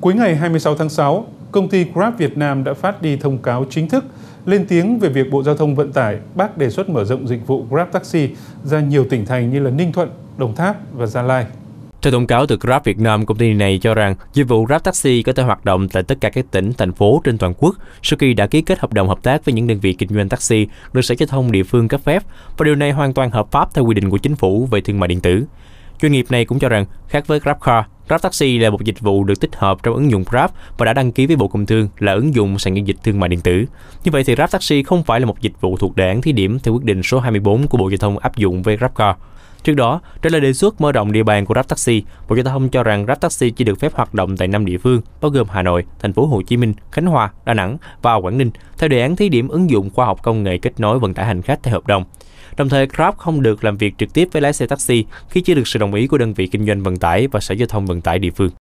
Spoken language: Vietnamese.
Cuối ngày 26 tháng 6, công ty Grab Việt Nam đã phát đi thông cáo chính thức lên tiếng về việc Bộ Giao thông Vận tải bác đề xuất mở rộng dịch vụ Grab Taxi ra nhiều tỉnh thành như là Ninh Thuận, Đồng Tháp và Gia Lai. Theo thông cáo từ Grab Việt Nam, công ty này cho rằng dịch vụ Grab Taxi có thể hoạt động tại tất cả các tỉnh, thành phố trên toàn quốc sau khi đã ký kết hợp đồng hợp tác với những đơn vị kinh doanh taxi được Sở Giao thông địa phương cấp phép và điều này hoàn toàn hợp pháp theo quy định của chính phủ về thương mại điện tử. Doanh nghiệp này cũng cho rằng, khác với GrabCar, Grab Taxi là một dịch vụ được tích hợp trong ứng dụng Grab và đã đăng ký với Bộ Công Thương là ứng dụng sàn giao dịch thương mại điện tử. Như vậy thì Grab Taxi không phải là một dịch vụ thuộc đề án thí điểm theo quyết định số 24 của Bộ Giao thông áp dụng với GrabCar. Trước đó, trả lời đề xuất mở rộng địa bàn của Grab Taxi, Bộ Giao thông cho rằng Grab Taxi chỉ được phép hoạt động tại 5 địa phương, bao gồm Hà Nội, Thành phố Hồ Chí Minh, Khánh Hòa, Đà Nẵng và Quảng Ninh, theo đề án thí điểm ứng dụng khoa học công nghệ kết nối vận tải hành khách theo hợp đồng. Đồng thời, Grab không được làm việc trực tiếp với lái xe taxi khi chưa được sự đồng ý của đơn vị kinh doanh vận tải và Sở Giao thông Vận tải địa phương.